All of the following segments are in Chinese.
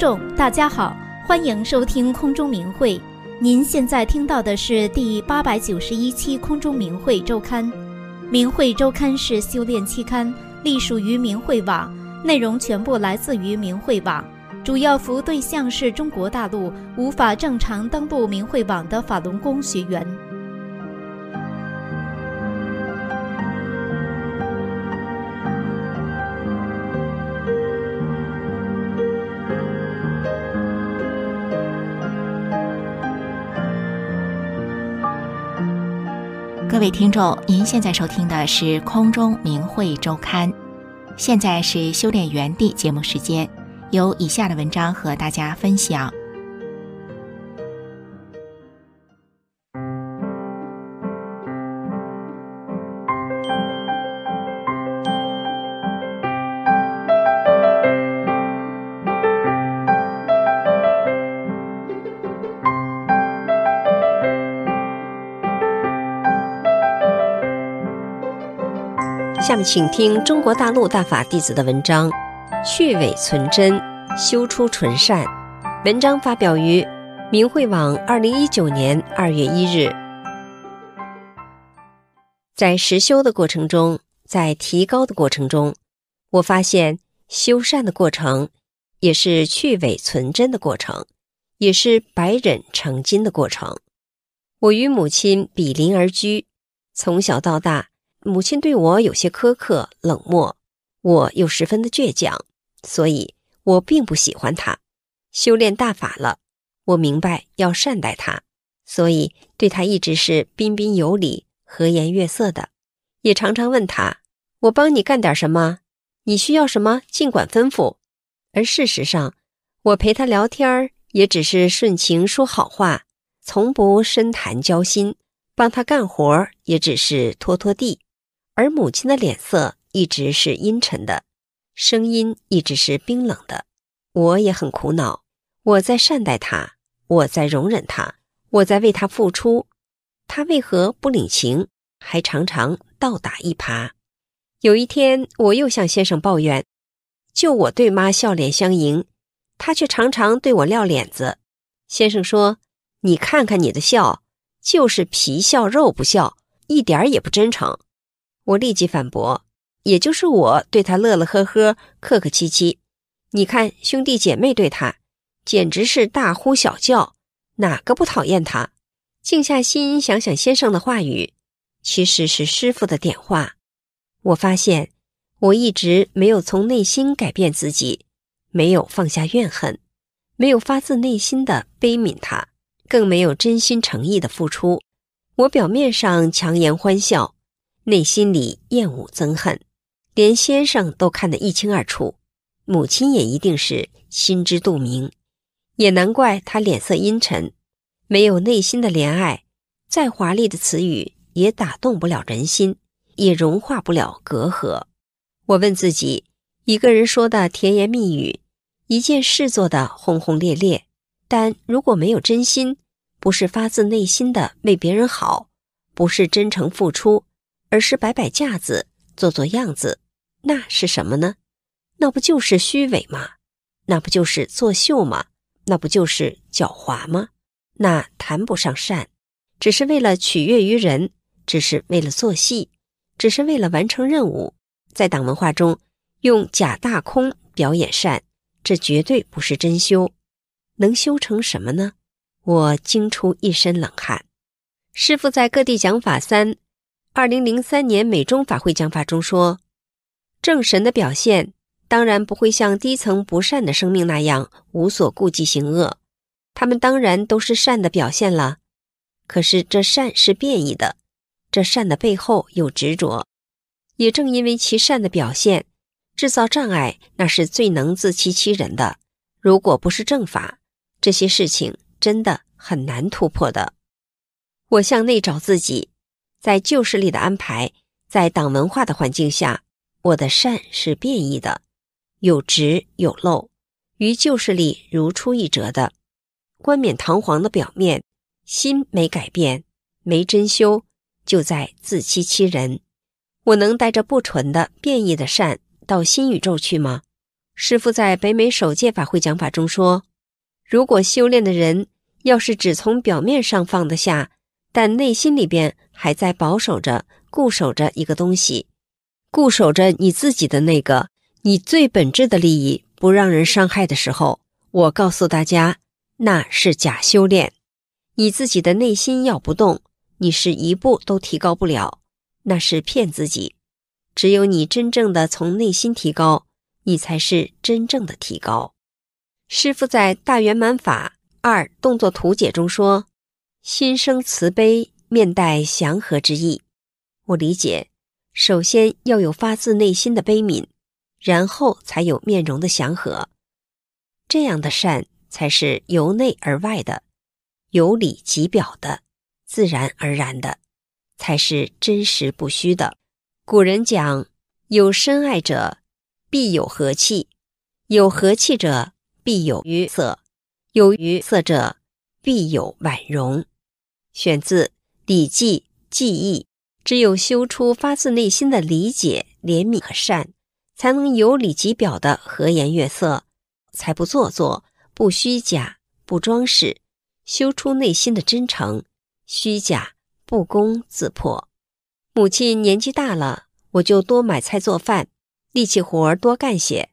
众，大家好，欢迎收听空中明会。您现在听到的是第八百九十一期空中明会周刊。明会周刊是修炼期刊，隶属于明会网，内容全部来自于明会网，主要服务对象是中国大陆无法正常登录明会网的法轮功学员。各位听众，您现在收听的是《空中名会周刊》，现在是修炼园地节目时间，有以下的文章和大家分享。下面请听中国大陆大法弟子的文章，《去伪存真，修出纯善》。文章发表于明慧网，二零一九年二月一日。在实修的过程中，在提高的过程中，我发现修善的过程也是去伪存真的过程，也是百忍成金的过程。我与母亲比邻而居，从小到大。母亲对我有些苛刻、冷漠，我又十分的倔强，所以我并不喜欢他。修炼大法了，我明白要善待他，所以对他一直是彬彬有礼、和颜悦色的，也常常问他：“我帮你干点什么？你需要什么？尽管吩咐。”而事实上，我陪他聊天也只是顺情说好话，从不深谈交心；帮他干活也只是拖拖地。而母亲的脸色一直是阴沉的，声音一直是冰冷的。我也很苦恼，我在善待他，我在容忍他，我在为他付出，他为何不领情，还常常倒打一耙？有一天，我又向先生抱怨：“就我对妈笑脸相迎，他却常常对我撂脸子。”先生说：“你看看你的笑，就是皮笑肉不笑，一点儿也不真诚。”我立即反驳，也就是我对他乐乐呵呵、客客气气。你看，兄弟姐妹对他简直是大呼小叫，哪个不讨厌他？静下心想想，先生的话语其实是师傅的点化。我发现我一直没有从内心改变自己，没有放下怨恨，没有发自内心的悲悯他，更没有真心诚意的付出。我表面上强颜欢笑。内心里厌恶憎恨，连先生都看得一清二楚，母亲也一定是心知肚明，也难怪他脸色阴沉，没有内心的怜爱，再华丽的词语也打动不了人心，也融化不了隔阂。我问自己，一个人说的甜言蜜语，一件事做的轰轰烈烈，但如果没有真心，不是发自内心的为别人好，不是真诚付出。而是摆摆架子，做做样子，那是什么呢？那不就是虚伪吗？那不就是作秀吗？那不就是狡猾吗？那谈不上善，只是为了取悦于人，只是为了做戏，只是为了完成任务。在党文化中，用假大空表演善，这绝对不是真修。能修成什么呢？我惊出一身冷汗。师傅在各地讲法三。二零零三年美中法会讲法中说，正神的表现当然不会像低层不善的生命那样无所顾忌行恶，他们当然都是善的表现了。可是这善是变异的，这善的背后有执着，也正因为其善的表现制造障碍，那是最能自欺欺人的。如果不是正法，这些事情真的很难突破的。我向内找自己。在旧势力的安排，在党文化的环境下，我的善是变异的，有直有漏，与旧势力如出一辙的，冠冕堂皇的表面，心没改变，没真修，就在自欺欺人。我能带着不纯的变异的善到新宇宙去吗？师父在北美首届法会讲法中说，如果修炼的人要是只从表面上放得下。但内心里边还在保守着、固守着一个东西，固守着你自己的那个你最本质的利益，不让人伤害的时候，我告诉大家，那是假修炼。你自己的内心要不动，你是一步都提高不了，那是骗自己。只有你真正的从内心提高，你才是真正的提高。师傅在《大圆满法二动作图解》中说。心生慈悲，面带祥和之意。我理解，首先要有发自内心的悲悯，然后才有面容的祥和。这样的善才是由内而外的，由里及表的，自然而然的，才是真实不虚的。古人讲：有深爱者必有和气，有和气者必有愉色，有愉色者必有婉容。选自《礼记·记忆》。只有修出发自内心的理解、怜悯和善，才能有礼及表的和颜悦色，才不做作、不虚假、不装饰，修出内心的真诚。虚假不攻自破。母亲年纪大了，我就多买菜做饭，力气活儿多干些；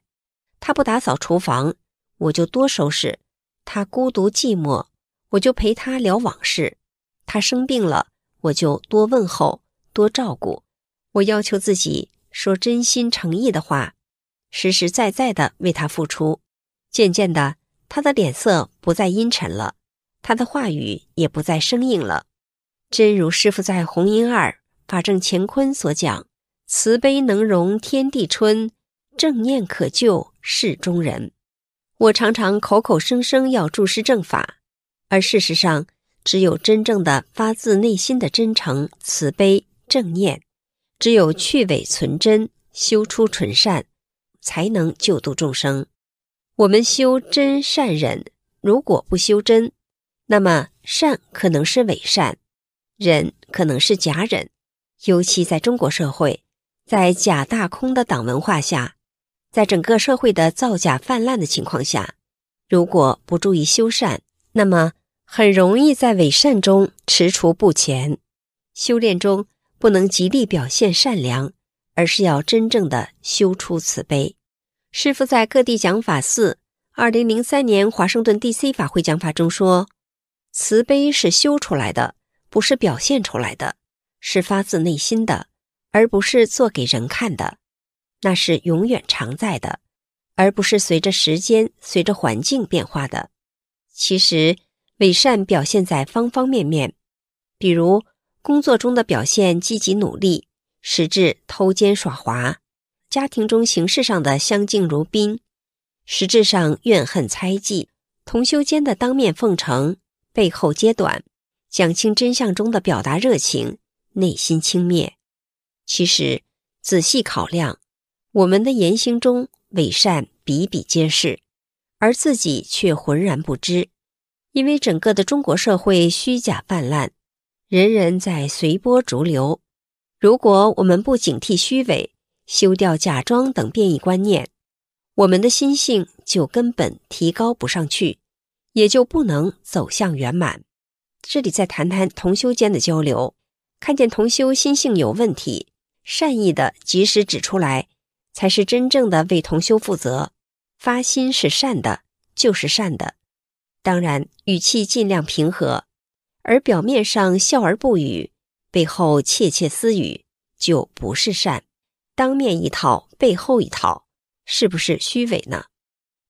她不打扫厨房，我就多收拾；她孤独寂寞，我就陪她聊往事。他生病了，我就多问候、多照顾。我要求自己说真心诚意的话，实实在在的为他付出。渐渐的，他的脸色不再阴沉了，他的话语也不再生硬了。真如师父在《红阴二法正乾坤》所讲：“慈悲能容天地春，正念可救世中人。”我常常口口声声要注释正法，而事实上。只有真正的发自内心的真诚、慈悲、正念，只有去伪存真、修出纯善，才能救度众生。我们修真善忍，如果不修真，那么善可能是伪善，忍可能是假忍。尤其在中国社会，在假大空的党文化下，在整个社会的造假泛滥的情况下，如果不注意修善，那么。很容易在伪善中踟蹰不前，修炼中不能极力表现善良，而是要真正的修出慈悲。师父在各地讲法，四二零零三年华盛顿 D.C. 法会讲法中说：“慈悲是修出来的，不是表现出来的，是发自内心的，而不是做给人看的。那是永远常在的，而不是随着时间、随着环境变化的。其实。”伪善表现在方方面面，比如工作中的表现积极努力，实质偷奸耍滑；家庭中形式上的相敬如宾，实质上怨恨猜忌；同修间的当面奉承，背后揭短；讲清真相中的表达热情，内心轻蔑。其实仔细考量，我们的言行中伪善比比皆是，而自己却浑然不知。因为整个的中国社会虚假泛滥，人人在随波逐流。如果我们不警惕虚伪、修掉假装等变异观念，我们的心性就根本提高不上去，也就不能走向圆满。这里再谈谈同修间的交流，看见同修心性有问题，善意的及时指出来，才是真正的为同修负责。发心是善的，就是善的。当然，语气尽量平和，而表面上笑而不语，背后窃窃私语，就不是善。当面一套，背后一套，是不是虚伪呢？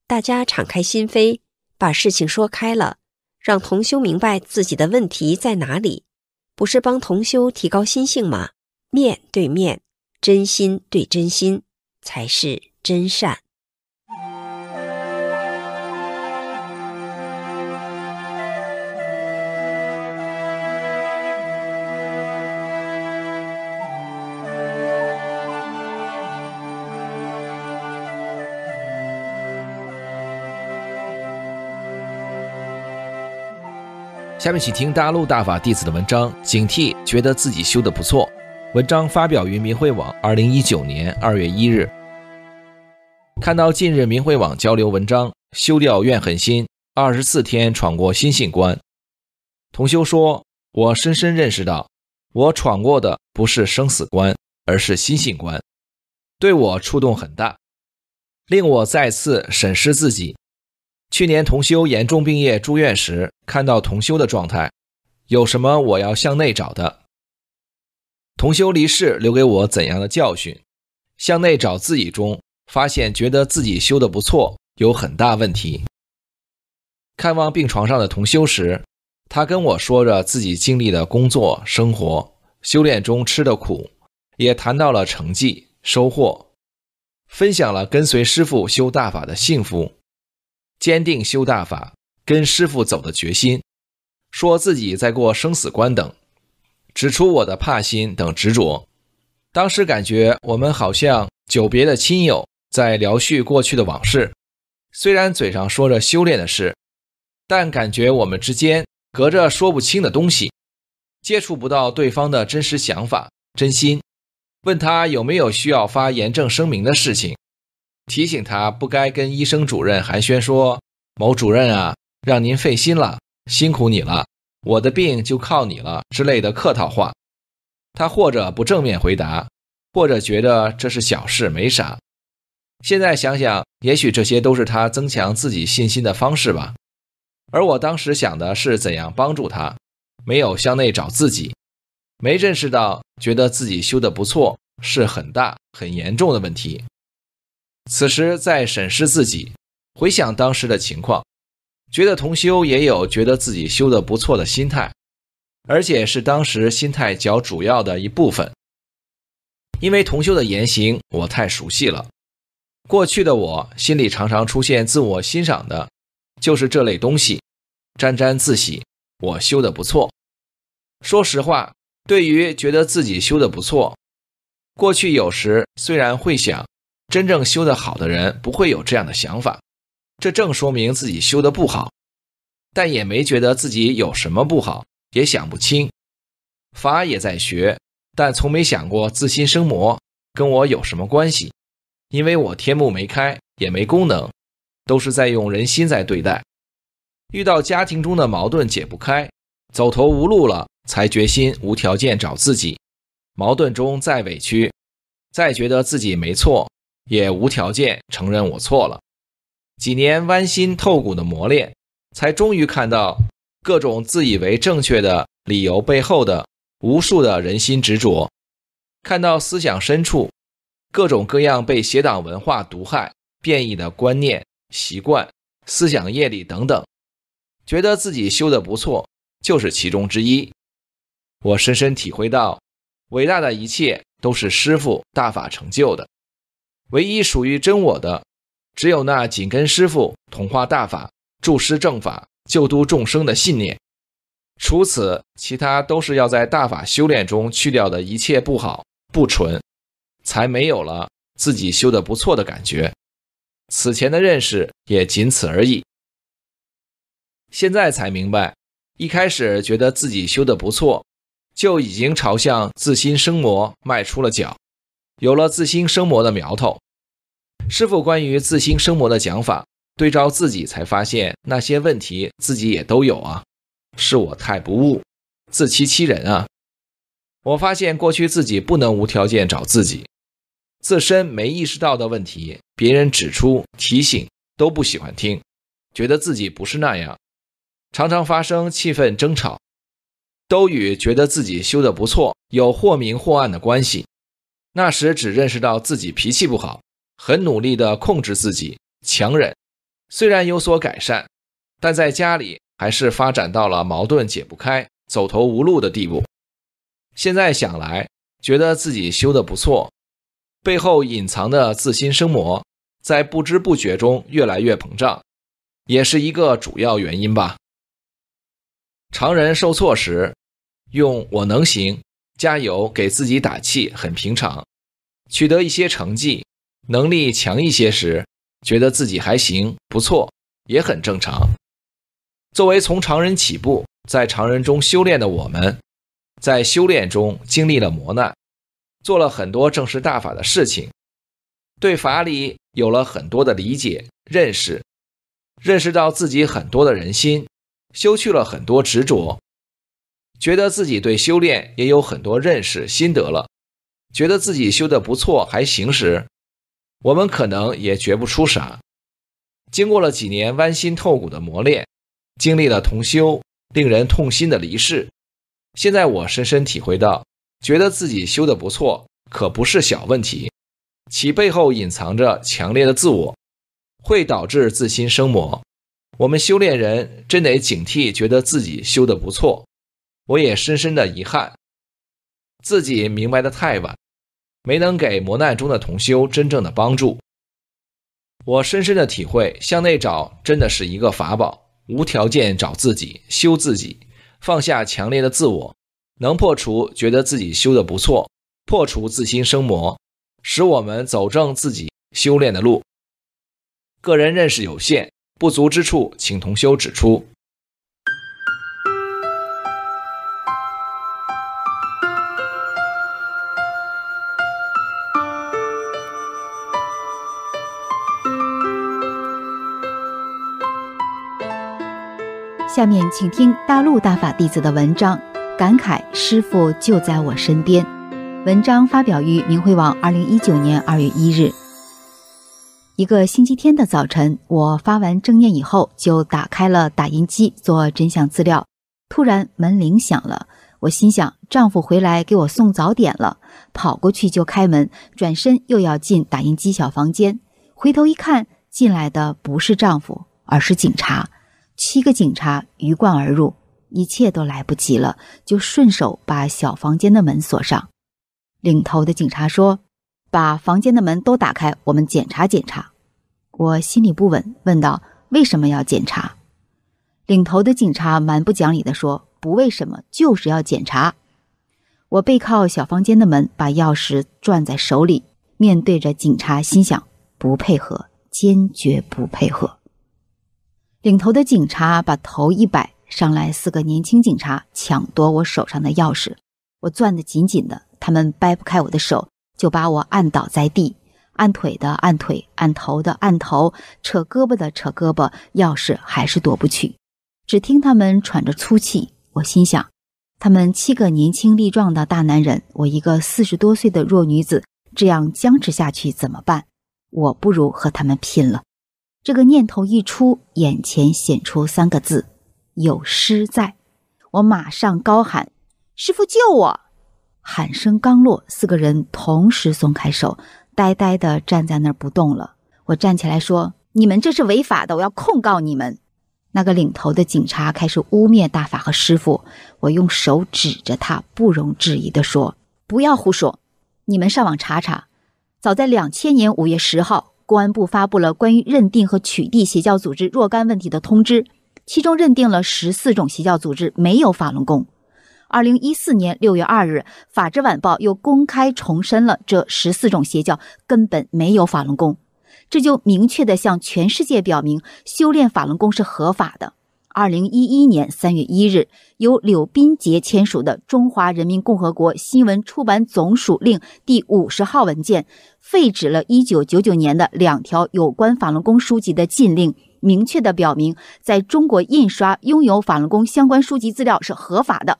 大家敞开心扉，把事情说开了，让同修明白自己的问题在哪里，不是帮同修提高心性吗？面对面，真心对真心，才是真善。下面请听大陆大法弟子的文章，警惕觉得自己修得不错。文章发表于明慧网，二零一九年二月一日。看到近日明慧网交流文章，修掉怨恨心，二十四天闯过心性关。同修说：“我深深认识到，我闯过的不是生死关，而是心性关，对我触动很大，令我再次审视自己。”去年同修严重病业住院时，看到同修的状态，有什么我要向内找的？同修离世留给我怎样的教训？向内找自己中，发现觉得自己修的不错，有很大问题。看望病床上的同修时，他跟我说着自己经历的工作、生活、修炼中吃的苦，也谈到了成绩、收获，分享了跟随师父修大法的幸福。坚定修大法、跟师傅走的决心，说自己在过生死关等，指出我的怕心等执着。当时感觉我们好像久别的亲友在聊叙过去的往事，虽然嘴上说着修炼的事，但感觉我们之间隔着说不清的东西，接触不到对方的真实想法、真心。问他有没有需要发严正声明的事情。提醒他不该跟医生主任寒暄说“某主任啊，让您费心了，辛苦你了，我的病就靠你了”之类的客套话。他或者不正面回答，或者觉得这是小事，没啥。现在想想，也许这些都是他增强自己信心的方式吧。而我当时想的是怎样帮助他，没有向内找自己，没认识到觉得自己修得不错是很大、很严重的问题。此时在审视自己，回想当时的情况，觉得同修也有觉得自己修的不错的心态，而且是当时心态较主要的一部分。因为同修的言行我太熟悉了，过去的我心里常常出现自我欣赏的，就是这类东西，沾沾自喜，我修的不错。说实话，对于觉得自己修的不错，过去有时虽然会想。真正修得好的人不会有这样的想法，这正说明自己修得不好，但也没觉得自己有什么不好，也想不清，法也在学，但从没想过自心生魔跟我有什么关系，因为我天目没开，也没功能，都是在用人心在对待，遇到家庭中的矛盾解不开，走投无路了才决心无条件找自己，矛盾中再委屈，再觉得自己没错。也无条件承认我错了。几年剜心透骨的磨练，才终于看到各种自以为正确的理由背后的无数的人心执着，看到思想深处各种各样被邪党文化毒害变异的观念、习惯、思想、业力等等，觉得自己修得不错，就是其中之一。我深深体会到，伟大的一切都是师父大法成就的。唯一属于真我的，只有那紧跟师父同化大法、助师正法、救度众生的信念。除此，其他都是要在大法修炼中去掉的一切不好、不纯，才没有了自己修得不错的感觉。此前的认识也仅此而已。现在才明白，一开始觉得自己修得不错，就已经朝向自心生魔迈出了脚。有了自心生魔的苗头，师傅关于自心生魔的讲法，对照自己才发现那些问题自己也都有啊，是我太不悟，自欺欺人啊！我发现过去自己不能无条件找自己，自身没意识到的问题，别人指出提醒都不喜欢听，觉得自己不是那样，常常发生气愤争吵，都与觉得自己修得不错有或明或暗的关系。那时只认识到自己脾气不好，很努力的控制自己，强忍，虽然有所改善，但在家里还是发展到了矛盾解不开、走投无路的地步。现在想来，觉得自己修的不错，背后隐藏的自心生魔，在不知不觉中越来越膨胀，也是一个主要原因吧。常人受挫时，用我能行。加油，给自己打气，很平常。取得一些成绩，能力强一些时，觉得自己还行，不错，也很正常。作为从常人起步，在常人中修炼的我们，在修炼中经历了磨难，做了很多正视大法的事情，对法理有了很多的理解、认识，认识到自己很多的人心，修去了很多执着。觉得自己对修炼也有很多认识心得了，觉得自己修得不错还行时，我们可能也觉不出啥。经过了几年剜心透骨的磨练，经历了同修令人痛心的离世，现在我深深体会到，觉得自己修得不错可不是小问题，其背后隐藏着强烈的自我，会导致自心生魔。我们修炼人真得警惕，觉得自己修得不错。我也深深的遗憾，自己明白的太晚，没能给磨难中的同修真正的帮助。我深深的体会，向内找真的是一个法宝，无条件找自己，修自己，放下强烈的自我，能破除觉得自己修的不错，破除自心生魔，使我们走正自己修炼的路。个人认识有限，不足之处请同修指出。下面请听大陆大法弟子的文章，感慨师傅就在我身边。文章发表于明慧网，二零一九年二月一日。一个星期天的早晨，我发完正念以后，就打开了打印机做真相资料。突然门铃响了，我心想丈夫回来给我送早点了，跑过去就开门，转身又要进打印机小房间，回头一看，进来的不是丈夫，而是警察。七个警察鱼贯而入，一切都来不及了，就顺手把小房间的门锁上。领头的警察说：“把房间的门都打开，我们检查检查。”我心里不稳，问道：“为什么要检查？”领头的警察蛮不讲理的说：“不为什么，就是要检查。”我背靠小房间的门，把钥匙攥在手里，面对着警察，心想：不配合，坚决不配合。领头的警察把头一摆，上来四个年轻警察抢夺我手上的钥匙，我攥得紧紧的，他们掰不开我的手，就把我按倒在地，按腿的按腿，按头的按头，扯胳膊的扯胳膊，钥匙还是夺不去。只听他们喘着粗气，我心想，他们七个年轻力壮的大男人，我一个四十多岁的弱女子，这样僵持下去怎么办？我不如和他们拼了。这个念头一出，眼前显出三个字：“有师在。”我马上高喊：“师傅救我！”喊声刚落，四个人同时松开手，呆呆地站在那儿不动了。我站起来说：“你们这是违法的，我要控告你们。”那个领头的警察开始污蔑大法和师傅。我用手指着他，不容置疑地说：“不要胡说！你们上网查查，早在两千年五月十号。”公安部发布了关于认定和取缔邪教组织若干问题的通知，其中认定了十四种邪教组织没有法轮功。二零一四年六月二日，《法制晚报》又公开重申了这十四种邪教根本没有法轮功，这就明确的向全世界表明，修炼法轮功是合法的。二零一一年三月一日，由柳斌杰签署的《中华人民共和国新闻出版总署令》第五十号文件废止了一九九九年的两条有关法轮功书籍的禁令，明确的表明，在中国印刷拥有法轮功相关书籍资料是合法的。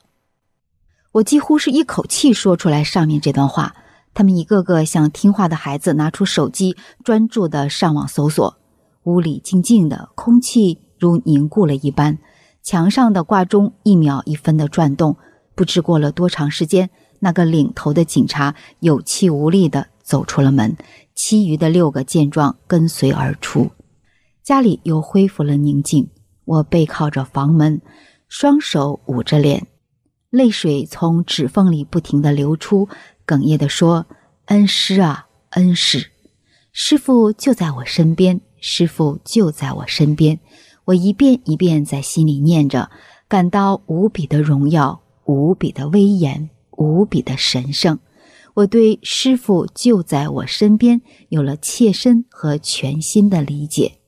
我几乎是一口气说出来上面这段话，他们一个个像听话的孩子，拿出手机，专注的上网搜索。屋里静静的，空气。如凝固了一般，墙上的挂钟一秒一分的转动。不知过了多长时间，那个领头的警察有气无力的走出了门，其余的六个见状跟随而出。家里又恢复了宁静。我背靠着房门，双手捂着脸，泪水从指缝里不停的流出，哽咽的说：“恩师啊，恩师，师傅就在我身边，师傅就在我身边。”我一遍一遍在心里念着，感到无比的荣耀，无比的威严，无比的神圣。我对师傅就在我身边有了切身和全新的理解。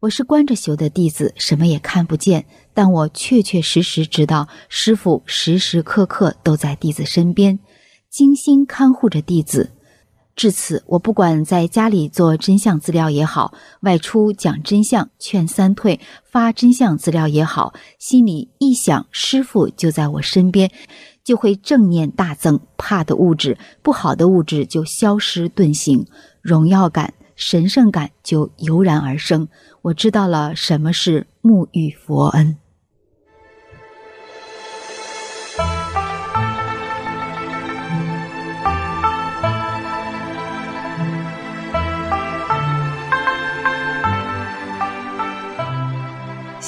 我是关着修的弟子，什么也看不见，但我确确实实知道师傅时时刻刻都在弟子身边，精心看护着弟子。至此，我不管在家里做真相资料也好，外出讲真相、劝三退、发真相资料也好，心里一想，师傅就在我身边，就会正念大增，怕的物质、不好的物质就消失遁形，荣耀感、神圣感就油然而生。我知道了什么是沐浴佛恩。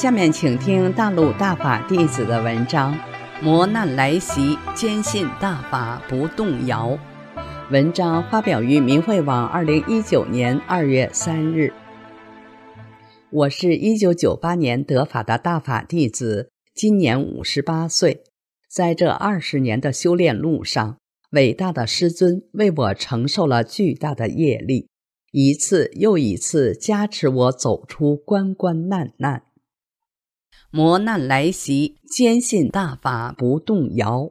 下面请听大陆大法弟子的文章，《磨难来袭，坚信大法不动摇》。文章发表于明慧网，二零一九年二月三日。我是一九九八年得法的大法弟子，今年五十八岁。在这二十年的修炼路上，伟大的师尊为我承受了巨大的业力，一次又一次加持我走出关关难难。磨难来袭，坚信大法不动摇。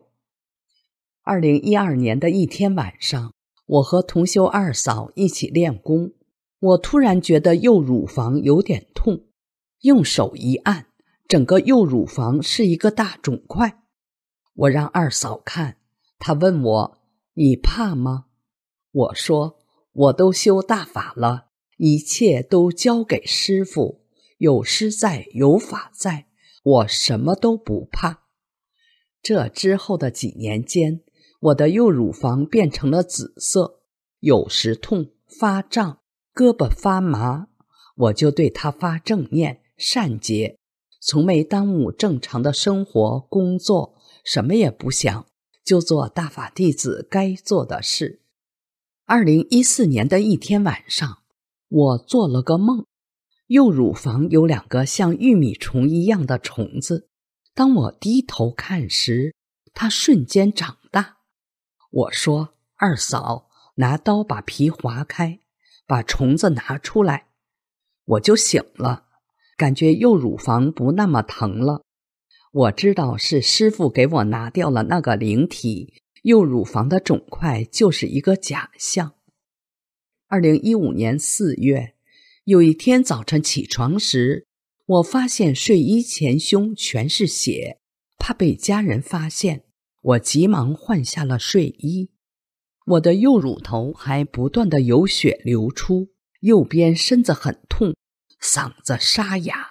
二零一二年的一天晚上，我和同修二嫂一起练功，我突然觉得右乳房有点痛，用手一按，整个右乳房是一个大肿块。我让二嫂看，她问我：“你怕吗？”我说：“我都修大法了，一切都交给师傅，有师在，有法在。”我什么都不怕。这之后的几年间，我的右乳房变成了紫色，有时痛、发胀、胳膊发麻，我就对它发正念、善结，从没耽误正常的生活、工作，什么也不想，就做大法弟子该做的事。二零一四年的一天晚上，我做了个梦。右乳房有两个像玉米虫一样的虫子，当我低头看时，它瞬间长大。我说：“二嫂，拿刀把皮划开，把虫子拿出来。”我就醒了，感觉右乳房不那么疼了。我知道是师傅给我拿掉了那个灵体，右乳房的肿块就是一个假象。二零一五年四月。有一天早晨起床时，我发现睡衣前胸全是血，怕被家人发现，我急忙换下了睡衣。我的右乳头还不断的有血流出，右边身子很痛，嗓子沙哑，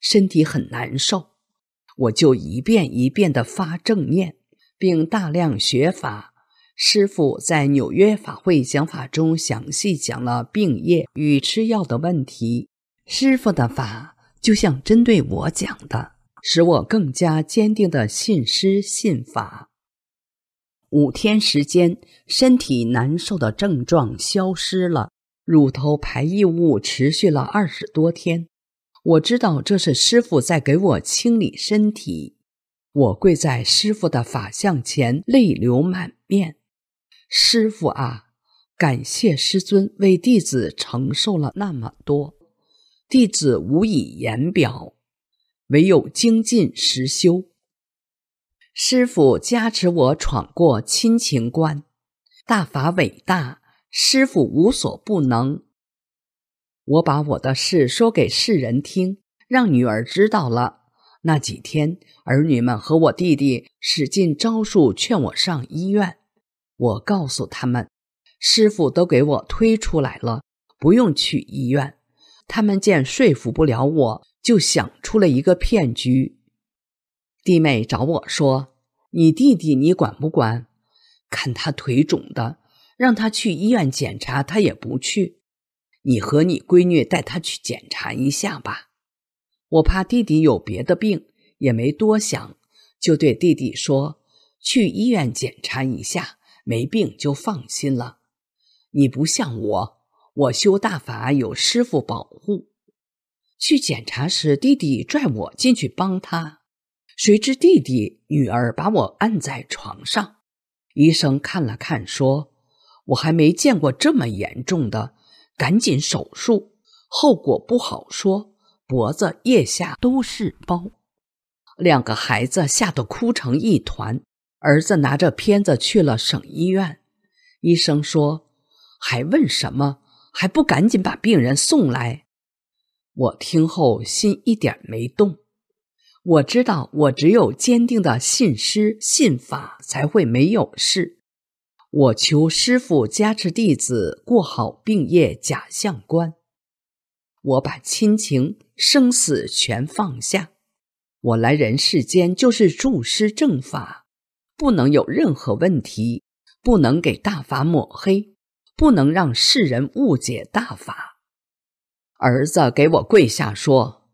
身体很难受。我就一遍一遍的发正念，并大量学法。师傅在纽约法会讲法中详细讲了病业与吃药的问题。师傅的法就像针对我讲的，使我更加坚定的信师信法。五天时间，身体难受的症状消失了，乳头排异物持续了二十多天。我知道这是师傅在给我清理身体。我跪在师傅的法像前，泪流满面。师傅啊，感谢师尊为弟子承受了那么多，弟子无以言表，唯有精进实修。师傅加持我闯过亲情关，大法伟大，师傅无所不能。我把我的事说给世人听，让女儿知道了。那几天，儿女们和我弟弟使尽招数劝我上医院。我告诉他们，师傅都给我推出来了，不用去医院。他们见说服不了我，就想出了一个骗局。弟妹找我说：“你弟弟你管不管？看他腿肿的，让他去医院检查，他也不去。你和你闺女带他去检查一下吧。”我怕弟弟有别的病，也没多想，就对弟弟说：“去医院检查一下。”没病就放心了，你不像我，我修大法有师傅保护。去检查时，弟弟拽我进去帮他，谁知弟弟女儿把我按在床上。医生看了看，说：“我还没见过这么严重的，赶紧手术，后果不好说。”脖子、腋下都是包，两个孩子吓得哭成一团。儿子拿着片子去了省医院，医生说：“还问什么？还不赶紧把病人送来！”我听后心一点没动。我知道，我只有坚定的信师信法，才会没有事。我求师傅加持弟子过好病业假象关。我把亲情、生死全放下。我来人世间就是助师正法。不能有任何问题，不能给大法抹黑，不能让世人误解大法。儿子给我跪下说：“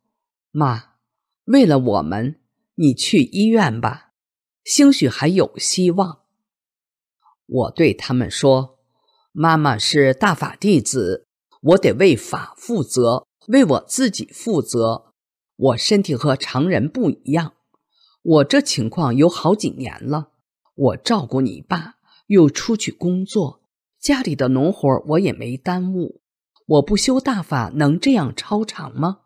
妈，为了我们，你去医院吧，兴许还有希望。”我对他们说：“妈妈是大法弟子，我得为法负责，为我自己负责。我身体和常人不一样，我这情况有好几年了。”我照顾你爸，又出去工作，家里的农活我也没耽误。我不修大法，能这样超常吗？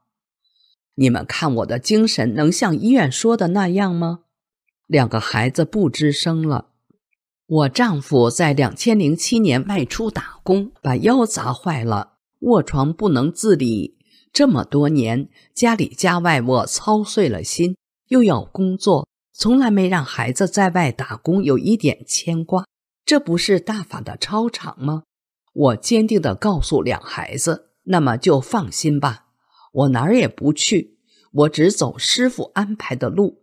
你们看我的精神能像医院说的那样吗？两个孩子不吱声了。我丈夫在两千零七年外出打工，把腰砸坏了，卧床不能自理。这么多年，家里家外我操碎了心，又要工作。从来没让孩子在外打工有一点牵挂，这不是大法的超常吗？我坚定地告诉两孩子：“那么就放心吧，我哪儿也不去，我只走师傅安排的路。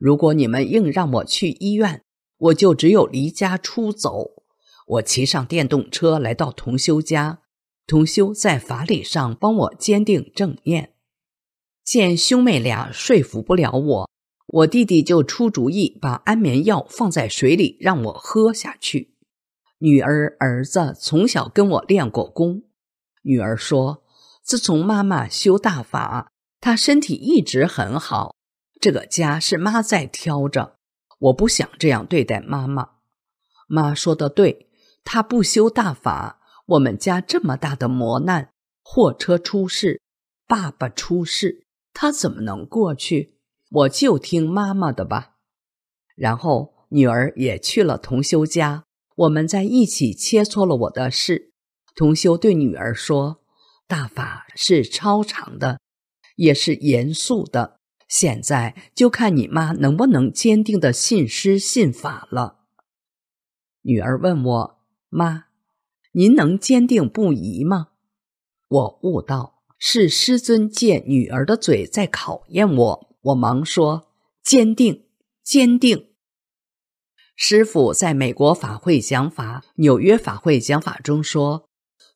如果你们硬让我去医院，我就只有离家出走。”我骑上电动车来到同修家，同修在法理上帮我坚定正念。见兄妹俩说服不了我。我弟弟就出主意，把安眠药放在水里让我喝下去。女儿、儿子从小跟我练过功。女儿说：“自从妈妈修大法，她身体一直很好。这个家是妈在挑着，我不想这样对待妈妈。”妈说的对，她不修大法，我们家这么大的磨难，货车出事，爸爸出事，她怎么能过去？我就听妈妈的吧，然后女儿也去了同修家，我们在一起切磋了我的事。同修对女儿说：“大法是超常的，也是严肃的，现在就看你妈能不能坚定的信师信法了。”女儿问我：“妈，您能坚定不移吗？”我悟道：“是师尊借女儿的嘴在考验我。”我忙说：“坚定，坚定。”师傅在美国法会讲法，纽约法会讲法中说：“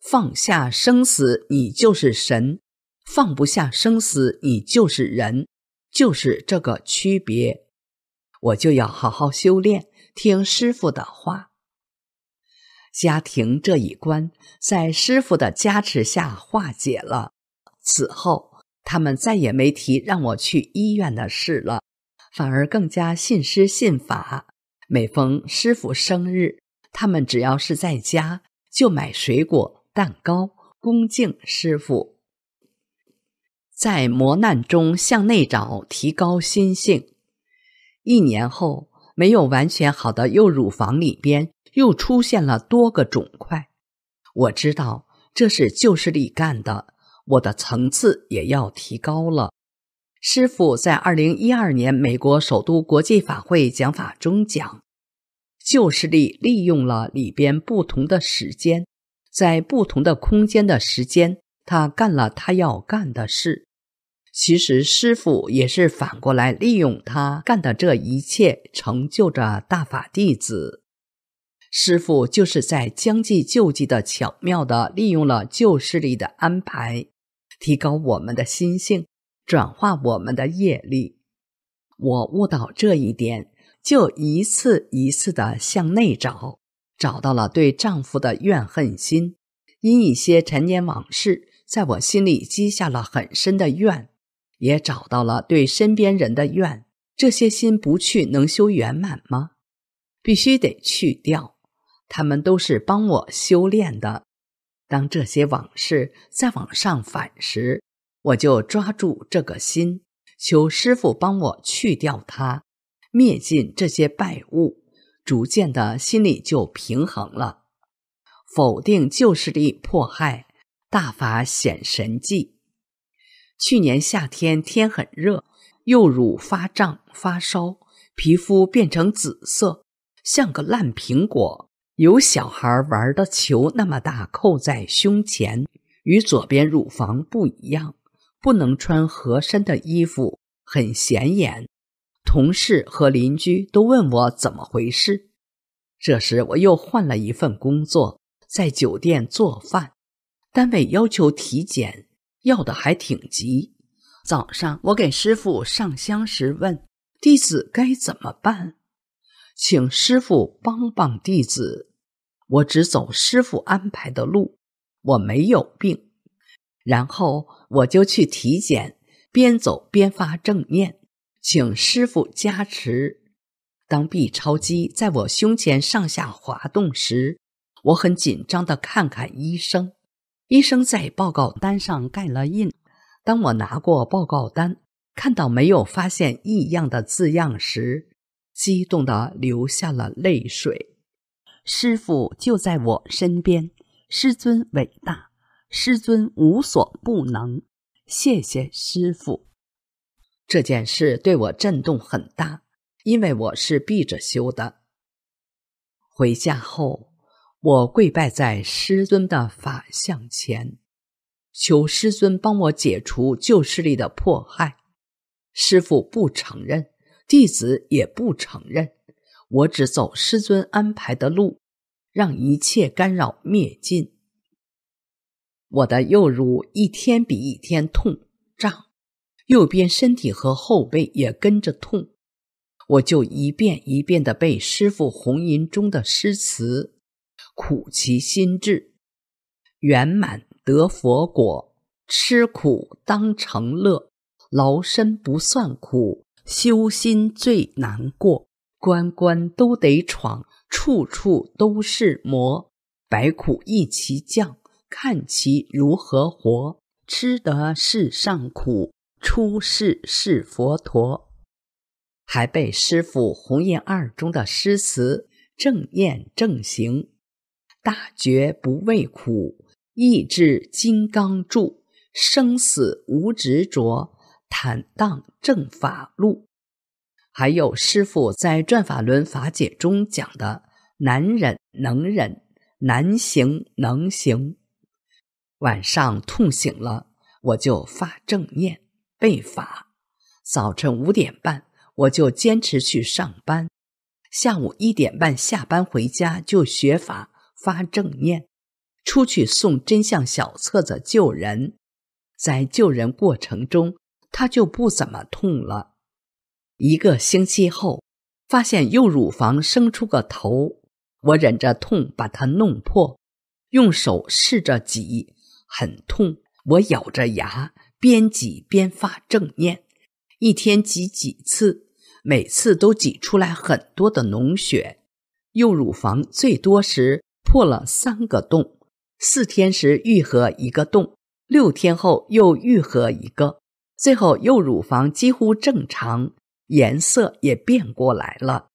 放下生死，你就是神；放不下生死，你就是人，就是这个区别。”我就要好好修炼，听师傅的话。家庭这一关，在师傅的加持下化解了。此后。他们再也没提让我去医院的事了，反而更加信师信法。每逢师傅生日，他们只要是在家，就买水果、蛋糕，恭敬师傅。在磨难中向内找，提高心性。一年后，没有完全好的右乳房里边又出现了多个肿块。我知道这是旧势力干的。我的层次也要提高了。师傅在二零一二年美国首都国际法会讲法中讲，旧势力利用了里边不同的时间，在不同的空间的时间，他干了他要干的事。其实师傅也是反过来利用他干的这一切，成就着大法弟子。师傅就是在将计就计的巧妙的利用了旧势力的安排。提高我们的心性，转化我们的业力。我悟到这一点，就一次一次地向内找，找到了对丈夫的怨恨心，因一些陈年往事，在我心里积下了很深的怨，也找到了对身边人的怨。这些心不去，能修圆满吗？必须得去掉，他们都是帮我修炼的。当这些往事再往上返时，我就抓住这个心，求师傅帮我去掉它，灭尽这些败物，逐渐的心里就平衡了。否定旧势力迫害，大法显神迹。去年夏天天很热，右乳发胀发烧，皮肤变成紫色，像个烂苹果。有小孩玩的球那么大，扣在胸前，与左边乳房不一样，不能穿合身的衣服，很显眼。同事和邻居都问我怎么回事。这时我又换了一份工作，在酒店做饭。单位要求体检，要的还挺急。早上我给师傅上香时问弟子该怎么办，请师傅帮帮弟子。我只走师傅安排的路，我没有病。然后我就去体检，边走边发正念，请师傅加持。当 B 超机在我胸前上下滑动时，我很紧张的看看医生。医生在报告单上盖了印。当我拿过报告单，看到没有发现异样的字样时，激动的流下了泪水。师傅就在我身边，师尊伟大，师尊无所不能。谢谢师傅，这件事对我震动很大，因为我是闭着修的。回家后，我跪拜在师尊的法像前，求师尊帮我解除旧势力的迫害。师傅不承认，弟子也不承认。我只走师尊安排的路，让一切干扰灭尽。我的右乳一天比一天痛胀，右边身体和后背也跟着痛，我就一遍一遍的背师傅红吟中的诗词：“苦其心志，圆满得佛果；吃苦当成乐，劳身不算苦，修心最难过。”关关都得闯，处处都是魔，百苦一齐降，看其如何活。吃得世上苦，出世是佛陀。还被师傅《红叶二》中的诗词：正念正行，大觉不畏苦，意志金刚柱，生死无执着，坦荡正法路。还有师父在《转法轮法解》中讲的“难忍能忍，难行能行”。晚上痛醒了，我就发正念背法；早晨五点半，我就坚持去上班；下午一点半下班回家，就学法发正念；出去送真相小册子救人，在救人过程中，他就不怎么痛了。一个星期后，发现右乳房生出个头，我忍着痛把它弄破，用手试着挤，很痛。我咬着牙，边挤边发正念。一天挤几次，每次都挤出来很多的脓血。右乳房最多时破了三个洞，四天时愈合一个洞，六天后又愈合一个，最后右乳房几乎正常。颜色也变过来了，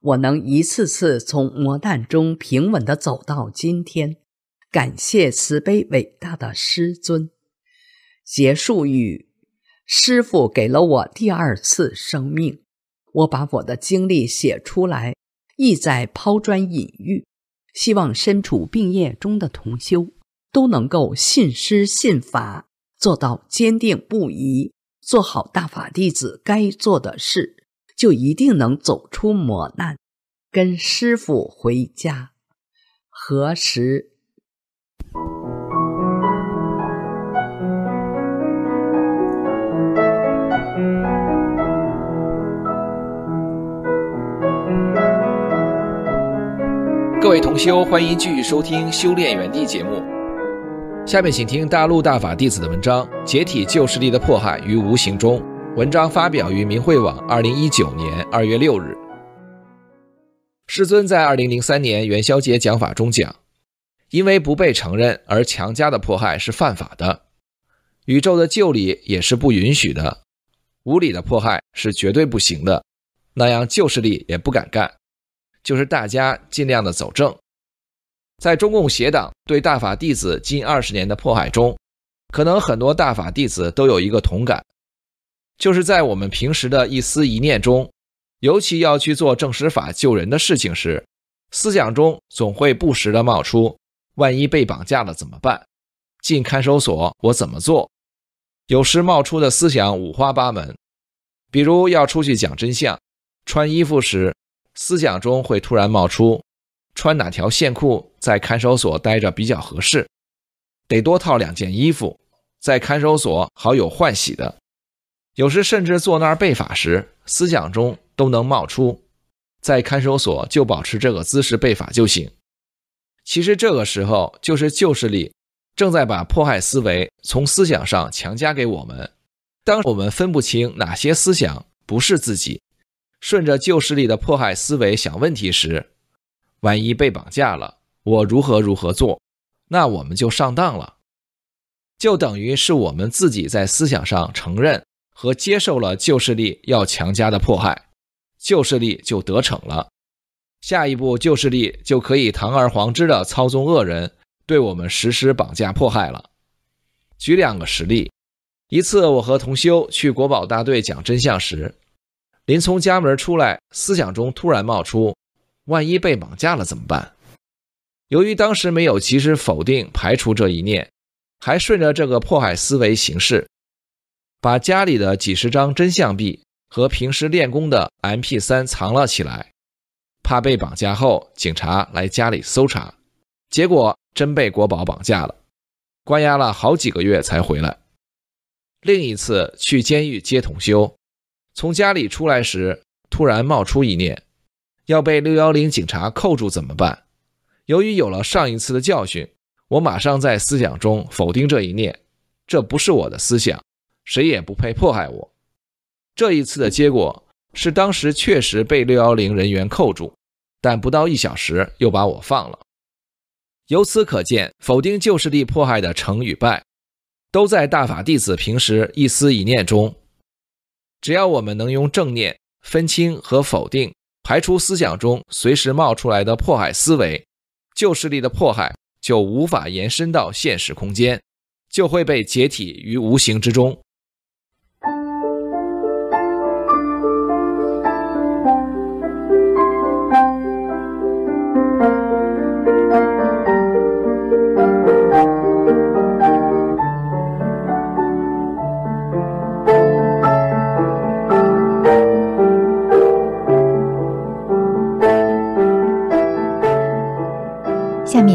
我能一次次从磨难中平稳地走到今天，感谢慈悲伟大的师尊。结束语：师傅给了我第二次生命，我把我的经历写出来，意在抛砖引玉，希望身处病业中的同修都能够信师信法，做到坚定不移。做好大法弟子该做的事，就一定能走出磨难，跟师傅回家。何时？各位同修，欢迎继续收听《修炼原地》节目。下面请听大陆大法弟子的文章《解体旧势力的迫害于无形中》，文章发表于明慧网，二零一九年二月六日。师尊在二零零三年元宵节讲法中讲：“因为不被承认而强加的迫害是犯法的，宇宙的旧理也是不允许的，无理的迫害是绝对不行的，那样旧势力也不敢干，就是大家尽量的走正。”在中共邪党对大法弟子近二十年的迫害中，可能很多大法弟子都有一个同感，就是在我们平时的一思一念中，尤其要去做正实法救人的事情时，思想中总会不时的冒出：万一被绑架了怎么办？进看守所我怎么做？有时冒出的思想五花八门，比如要出去讲真相，穿衣服时，思想中会突然冒出。穿哪条线裤在看守所待着比较合适？得多套两件衣服，在看守所好有换洗的。有时甚至坐那儿背法时，思想中都能冒出。在看守所就保持这个姿势背法就行。其实这个时候就是旧势力正在把迫害思维从思想上强加给我们。当我们分不清哪些思想不是自己，顺着旧势力的迫害思维想问题时。万一被绑架了，我如何如何做，那我们就上当了，就等于是我们自己在思想上承认和接受了旧势力要强加的迫害，旧势力就得逞了，下一步旧势力就可以堂而皇之的操纵恶人对我们实施绑架迫害了。举两个实例，一次我和同修去国保大队讲真相时，临从家门出来，思想中突然冒出。万一被绑架了怎么办？由于当时没有及时否定、排除这一念，还顺着这个迫害思维行事，把家里的几十张真相币和平时练功的 MP 三藏了起来，怕被绑架后警察来家里搜查。结果真被国宝绑架了，关押了好几个月才回来。另一次去监狱接同修，从家里出来时突然冒出一念。要被六幺零警察扣住怎么办？由于有了上一次的教训，我马上在思想中否定这一念，这不是我的思想，谁也不配迫害我。这一次的结果是当时确实被六幺零人员扣住，但不到一小时又把我放了。由此可见，否定旧势力迫害的成与败，都在大法弟子平时一思一念中。只要我们能用正念分清和否定。排除思想中随时冒出来的迫害思维，旧势力的迫害就无法延伸到现实空间，就会被解体于无形之中。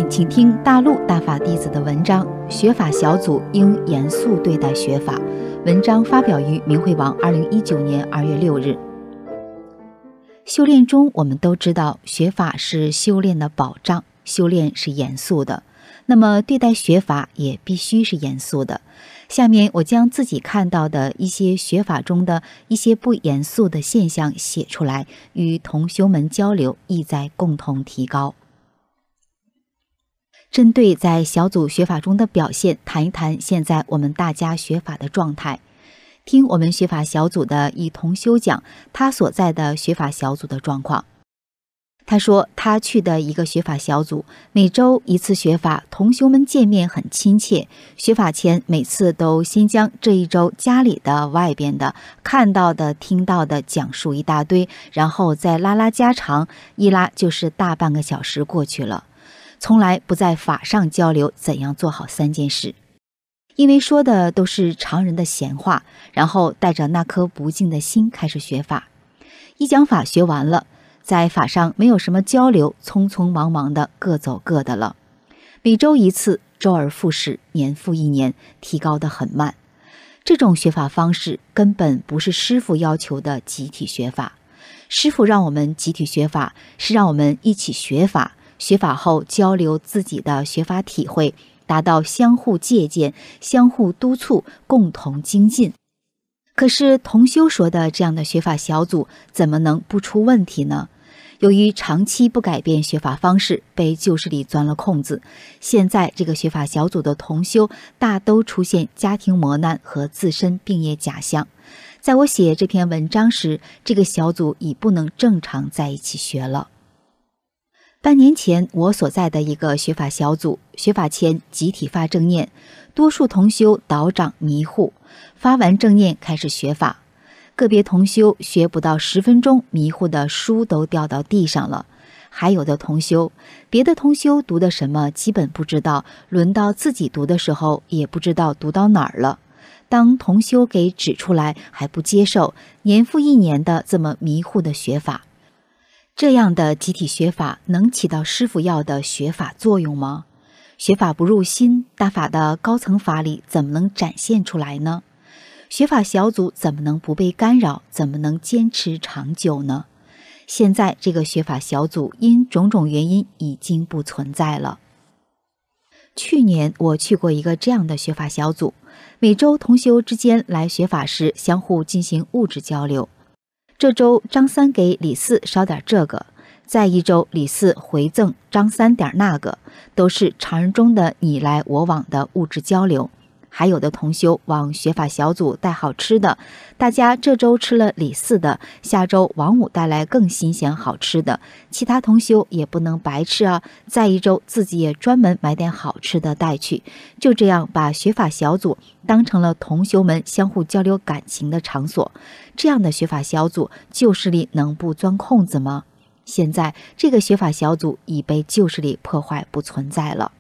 请听大陆大法弟子的文章。学法小组应严肃对待学法。文章发表于明慧网，二零一九年二月六日。修炼中，我们都知道学法是修炼的保障，修炼是严肃的，那么对待学法也必须是严肃的。下面我将自己看到的一些学法中的一些不严肃的现象写出来，与同修们交流，意在共同提高。针对在小组学法中的表现，谈一谈现在我们大家学法的状态。听我们学法小组的一同修讲他所在的学法小组的状况。他说他去的一个学法小组，每周一次学法，同修们见面很亲切。学法前每次都先将这一周家里的、外边的、看到的、听到的讲述一大堆，然后再拉拉家常，一拉就是大半个小时过去了。从来不在法上交流怎样做好三件事，因为说的都是常人的闲话，然后带着那颗不敬的心开始学法，一讲法学完了，在法上没有什么交流，匆匆忙忙的各走各的了。每周一次，周而复始，年复一年，提高的很慢。这种学法方式根本不是师傅要求的集体学法，师傅让我们集体学法是让我们一起学法。学法后交流自己的学法体会，达到相互借鉴、相互督促、共同精进。可是同修说的这样的学法小组，怎么能不出问题呢？由于长期不改变学法方式，被旧势力钻了空子。现在这个学法小组的同修大都出现家庭磨难和自身病业假象。在我写这篇文章时，这个小组已不能正常在一起学了。半年前，我所在的一个学法小组学法前集体发正念，多数同修倒长迷糊，发完正念开始学法，个别同修学不到十分钟，迷糊的书都掉到地上了，还有的同修，别的同修读的什么基本不知道，轮到自己读的时候也不知道读到哪儿了，当同修给指出来还不接受，年复一年的这么迷糊的学法。这样的集体学法能起到师傅要的学法作用吗？学法不入心，大法的高层法理怎么能展现出来呢？学法小组怎么能不被干扰？怎么能坚持长久呢？现在这个学法小组因种种原因已经不存在了。去年我去过一个这样的学法小组，每周同修之间来学法时相互进行物质交流。这周张三给李四捎点这个，再一周李四回赠张三点那个，都是常人中的你来我往的物质交流。还有的同修往学法小组带好吃的，大家这周吃了李四的，下周王五带来更新鲜好吃的，其他同修也不能白吃啊。再一周自己也专门买点好吃的带去，就这样把学法小组当成了同修们相互交流感情的场所。这样的学法小组，旧势力能不钻空子吗？现在这个学法小组已被旧势力破坏，不存在了。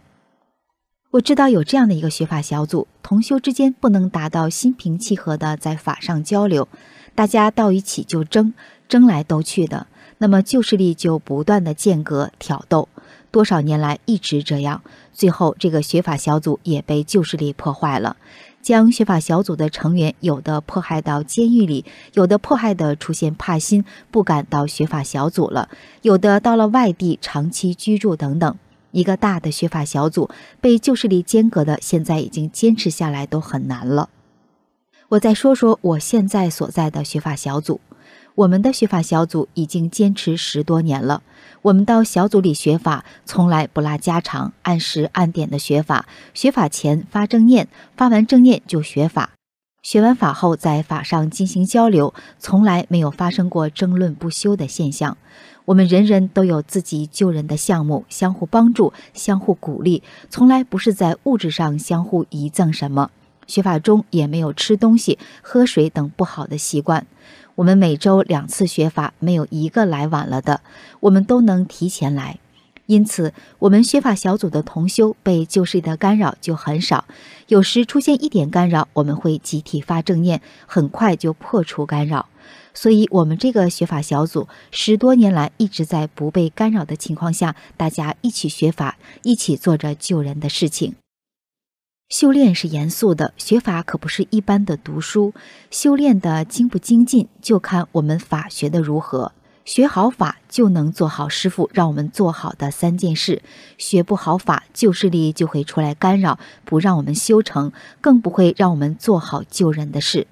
我知道有这样的一个学法小组，同修之间不能达到心平气和的在法上交流，大家到一起就争，争来斗去的。那么旧势力就不断的间隔挑逗，多少年来一直这样，最后这个学法小组也被旧势力破坏了，将学法小组的成员有的迫害到监狱里，有的迫害的出现怕心，不敢到学法小组了，有的到了外地长期居住等等。一个大的学法小组被旧势力间隔的，现在已经坚持下来都很难了。我再说说我现在所在的学法小组，我们的学法小组已经坚持十多年了。我们到小组里学法，从来不拉家常，按时按点的学法。学法前发正念，发完正念就学法，学完法后在法上进行交流，从来没有发生过争论不休的现象。我们人人都有自己救人的项目，相互帮助、相互鼓励，从来不是在物质上相互遗赠什么。学法中也没有吃东西、喝水等不好的习惯。我们每周两次学法，没有一个来晚了的，我们都能提前来。因此，我们学法小组的同修被旧事的干扰就很少。有时出现一点干扰，我们会集体发正念，很快就破除干扰。所以，我们这个学法小组十多年来一直在不被干扰的情况下，大家一起学法，一起做着救人的事情。修炼是严肃的，学法可不是一般的读书。修炼的精不精进，就看我们法学的如何。学好法，就能做好师傅让我们做好的三件事；学不好法，旧势力就会出来干扰，不让我们修成，更不会让我们做好救人的事。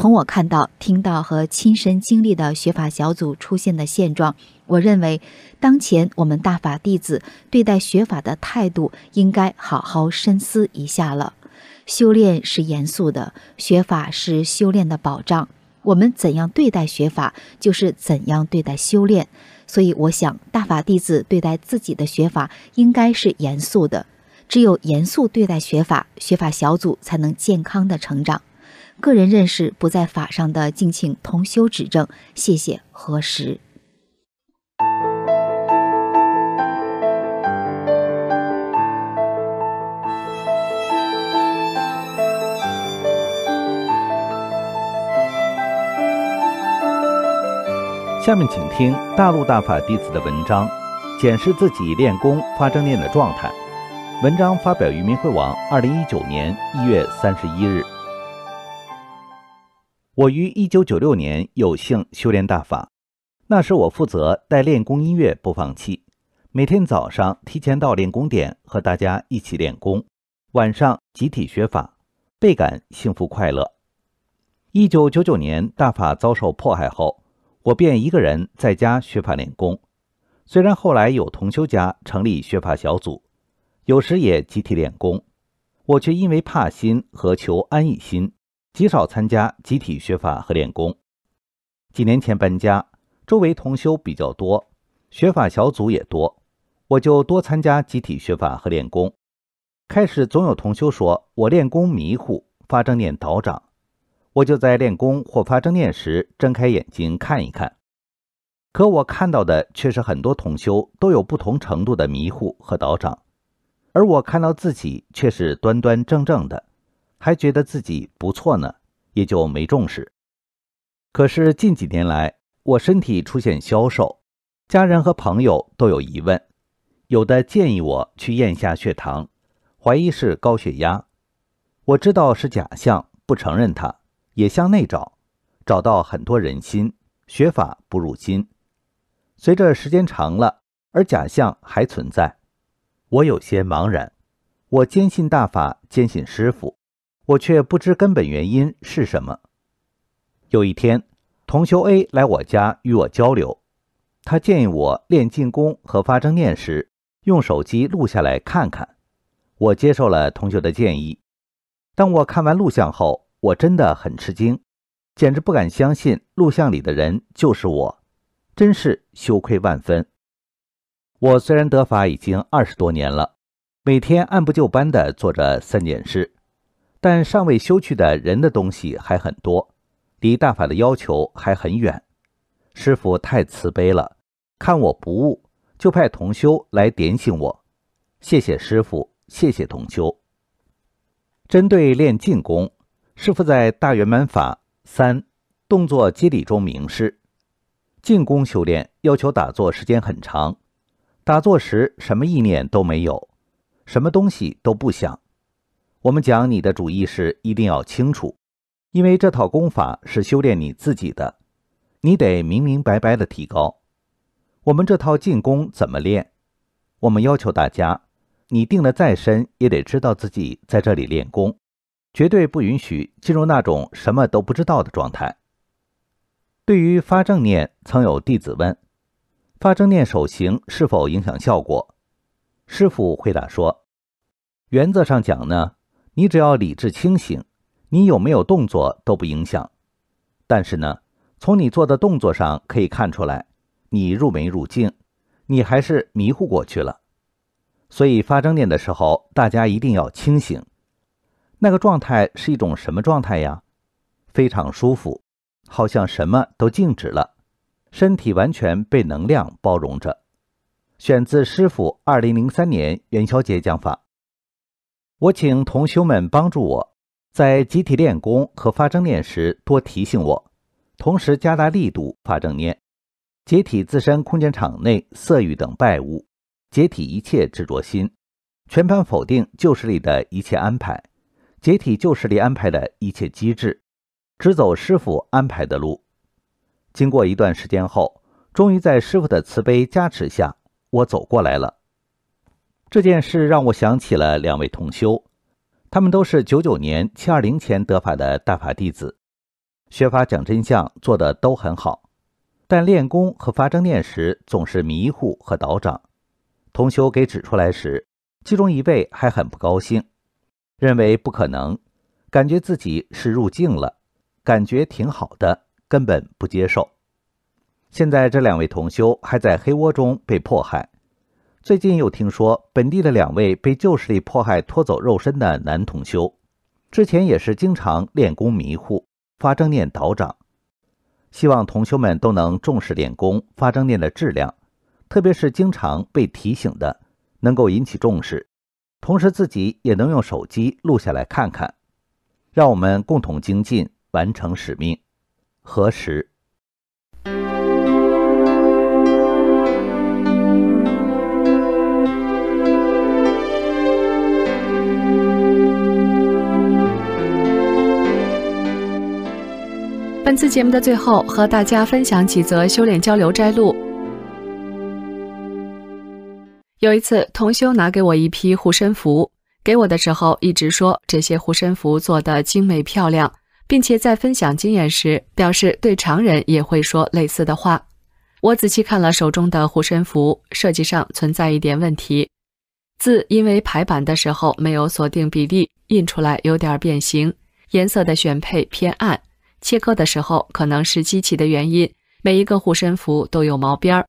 从我看到、听到和亲身经历的学法小组出现的现状，我认为，当前我们大法弟子对待学法的态度应该好好深思一下了。修炼是严肃的，学法是修炼的保障。我们怎样对待学法，就是怎样对待修炼。所以，我想，大法弟子对待自己的学法应该是严肃的。只有严肃对待学法，学法小组才能健康的成长。个人认识不在法上的，敬请同修指正。谢谢，核实。下面请听大陆大法弟子的文章：检视自己练功发正念的状态。文章发表于明慧网，二零一九年一月三十一日。我于一九九六年有幸修炼大法，那时我负责带练功音乐播放器，每天早上提前到练功点和大家一起练功，晚上集体学法，倍感幸福快乐。一九九九年大法遭受迫害后，我便一个人在家学法练功，虽然后来有同修家成立学法小组，有时也集体练功，我却因为怕心和求安逸心。极少参加集体学法和练功。几年前搬家，周围同修比较多，学法小组也多，我就多参加集体学法和练功。开始总有同修说我练功迷糊，发正念倒长，我就在练功或发正念时睁开眼睛看一看。可我看到的却是很多同修都有不同程度的迷糊和倒长，而我看到自己却是端端正正的。还觉得自己不错呢，也就没重视。可是近几年来，我身体出现消瘦，家人和朋友都有疑问，有的建议我去验下血糖，怀疑是高血压。我知道是假象，不承认它，也向内找，找到很多人心，学法不入心。随着时间长了，而假象还存在，我有些茫然。我坚信大法，坚信师傅。我却不知根本原因是什么。有一天，同修 A 来我家与我交流，他建议我练进功和发正念时用手机录下来看看。我接受了同学的建议。当我看完录像后，我真的很吃惊，简直不敢相信录像里的人就是我，真是羞愧万分。我虽然得法已经二十多年了，每天按部就班的做着三件事。但尚未修去的人的东西还很多，离大法的要求还很远。师傅太慈悲了，看我不悟，就派同修来点醒我。谢谢师傅，谢谢同修。针对练静功，师傅在《大圆满法三动作机理》中明示，静功修炼要求打坐时间很长，打坐时什么意念都没有，什么东西都不想。我们讲你的主意是一定要清楚，因为这套功法是修炼你自己的，你得明明白白的提高。我们这套进攻怎么练？我们要求大家，你定的再深，也得知道自己在这里练功，绝对不允许进入那种什么都不知道的状态。对于发正念，曾有弟子问：发正念手型是否影响效果？师傅回答说：原则上讲呢。你只要理智清醒，你有没有动作都不影响。但是呢，从你做的动作上可以看出来，你入没入境，你还是迷糊过去了。所以发正念的时候，大家一定要清醒。那个状态是一种什么状态呀？非常舒服，好像什么都静止了，身体完全被能量包容着。选自师傅二零零三年元宵节讲法。我请同修们帮助我，在集体练功和发正念时多提醒我，同时加大力度发正念，解体自身空间场内色欲等败物，解体一切执着心，全盘否定旧势力的一切安排，解体旧势力安排的一切机制，只走师傅安排的路。经过一段时间后，终于在师傅的慈悲加持下，我走过来了。这件事让我想起了两位同修，他们都是九九年七二零前得法的大法弟子，学法讲真相做的都很好，但练功和发正念时总是迷糊和倒掌。同修给指出来时，其中一位还很不高兴，认为不可能，感觉自己是入境了，感觉挺好的，根本不接受。现在这两位同修还在黑窝中被迫害。最近又听说本地的两位被旧势力迫害拖走肉身的男同修，之前也是经常练功迷糊，发正念导长。希望同修们都能重视练功发正念的质量，特别是经常被提醒的，能够引起重视，同时自己也能用手机录下来看看，让我们共同精进，完成使命。何时？本次节目的最后，和大家分享几则修炼交流摘录。有一次，同修拿给我一批护身符，给我的时候一直说这些护身符做的精美漂亮，并且在分享经验时表示对常人也会说类似的话。我仔细看了手中的护身符，设计上存在一点问题，字因为排版的时候没有锁定比例，印出来有点变形，颜色的选配偏暗。切割的时候可能是机器的原因，每一个护身符都有毛边儿。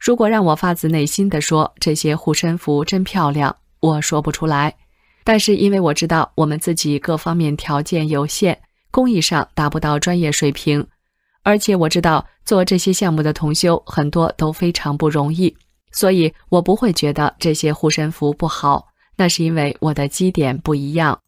如果让我发自内心的说这些护身符真漂亮，我说不出来。但是因为我知道我们自己各方面条件有限，工艺上达不到专业水平，而且我知道做这些项目的同修很多都非常不容易，所以我不会觉得这些护身符不好。那是因为我的基点不一样。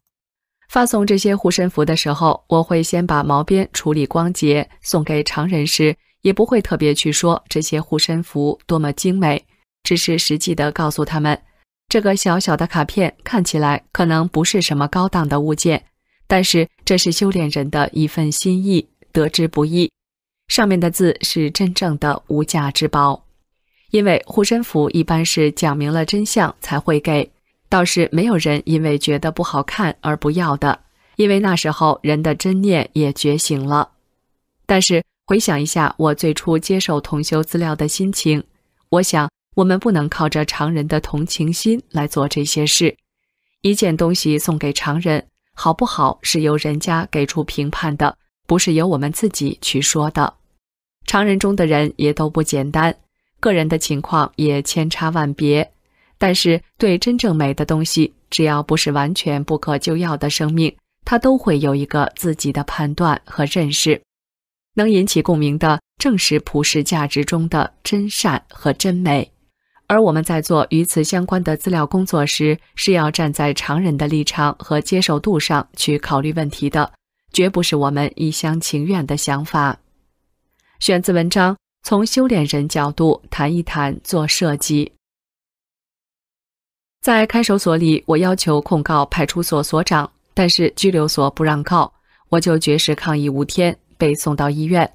发送这些护身符的时候，我会先把毛边处理光洁。送给常人时，也不会特别去说这些护身符多么精美，只是实际的告诉他们，这个小小的卡片看起来可能不是什么高档的物件，但是这是修炼人的一份心意，得之不易。上面的字是真正的无价之宝，因为护身符一般是讲明了真相才会给。倒是没有人因为觉得不好看而不要的，因为那时候人的真念也觉醒了。但是回想一下我最初接受同修资料的心情，我想我们不能靠着常人的同情心来做这些事。一件东西送给常人，好不好是由人家给出评判的，不是由我们自己去说的。常人中的人也都不简单，个人的情况也千差万别。但是，对真正美的东西，只要不是完全不可救药的生命，他都会有一个自己的判断和认识。能引起共鸣的，正是普世价值中的真善和真美。而我们在做与此相关的资料工作时，是要站在常人的立场和接受度上去考虑问题的，绝不是我们一厢情愿的想法。选自文章《从修炼人角度谈一谈做设计》。在看守所里，我要求控告派出所所长，但是拘留所不让告，我就绝食抗议五天，被送到医院。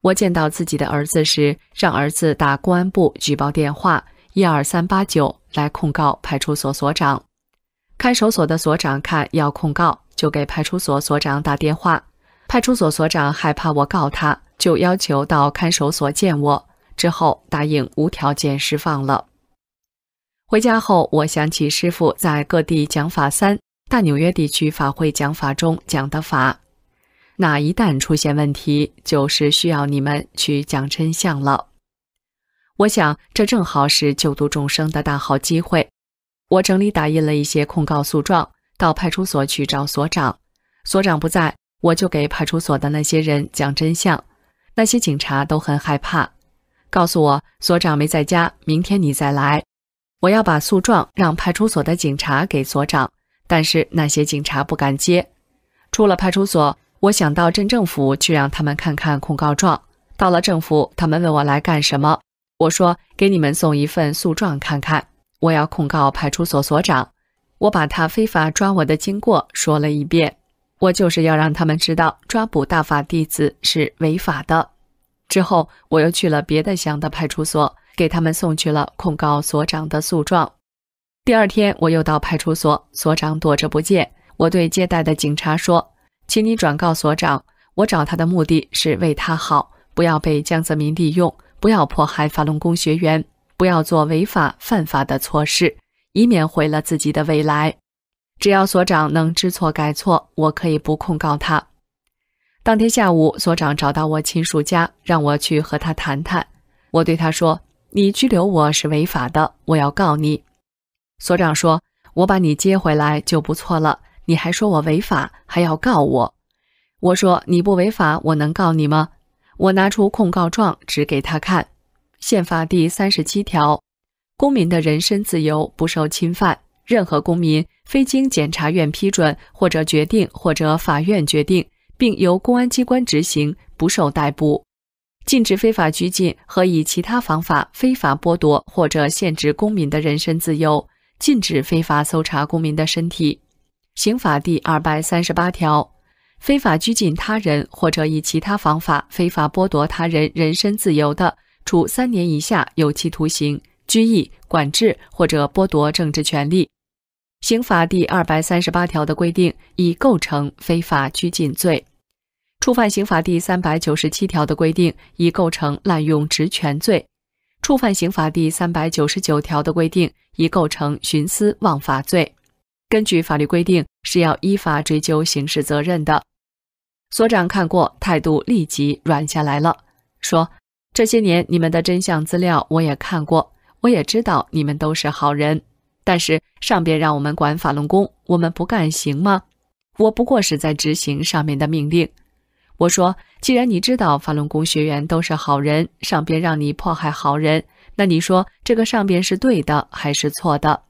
我见到自己的儿子时，让儿子打公安部举报电话一二三八九来控告派出所所长。看守所的所长看要控告，就给派出所所长打电话。派出所所长害怕我告他，就要求到看守所见我，之后答应无条件释放了。回家后，我想起师傅在各地讲法，三大纽约地区法会讲法中讲的法，哪一旦出现问题，就是需要你们去讲真相了。我想这正好是救度众生的大好机会。我整理打印了一些控告诉状，到派出所去找所长。所长不在，我就给派出所的那些人讲真相。那些警察都很害怕，告诉我所长没在家，明天你再来。我要把诉状让派出所的警察给所长，但是那些警察不敢接。出了派出所，我想到镇政府去，让他们看看控告状。到了政府，他们问我来干什么，我说给你们送一份诉状看看，我要控告派出所所长。我把他非法抓我的经过说了一遍，我就是要让他们知道抓捕大法弟子是违法的。之后，我又去了别的乡的派出所。给他们送去了控告所长的诉状。第二天，我又到派出所，所长躲着不见。我对接待的警察说：“请你转告所长，我找他的目的是为他好，不要被江泽民利用，不要迫害法轮功学员，不要做违法犯法的错事，以免毁了自己的未来。只要所长能知错改错，我可以不控告他。”当天下午，所长找到我亲属家，让我去和他谈谈。我对他说。你拘留我是违法的，我要告你。所长说：“我把你接回来就不错了，你还说我违法，还要告我。”我说：“你不违法，我能告你吗？”我拿出控告状指给他看，《宪法》第三十七条，公民的人身自由不受侵犯，任何公民非经检察院批准或者决定，或者法院决定，并由公安机关执行，不受逮捕。禁止非法拘禁和以其他方法非法剥夺或者限制公民的人身自由；禁止非法搜查公民的身体。刑法第二百三十八条，非法拘禁他人或者以其他方法非法剥夺他人人身自由的，处三年以下有期徒刑、拘役、管制或者剥夺政治权利。刑法第二百三十八条的规定，已构成非法拘禁罪。触犯刑法第三百九十七条的规定，已构成滥用职权罪；触犯刑法第三百九十九条的规定，已构成徇私枉法罪。根据法律规定，是要依法追究刑事责任的。所长看过，态度立即软下来了，说：“这些年你们的真相资料我也看过，我也知道你们都是好人，但是上边让我们管法轮功，我们不干行吗？我不过是在执行上面的命令。”我说：“既然你知道法轮功学员都是好人，上边让你迫害好人，那你说这个上边是对的还是错的？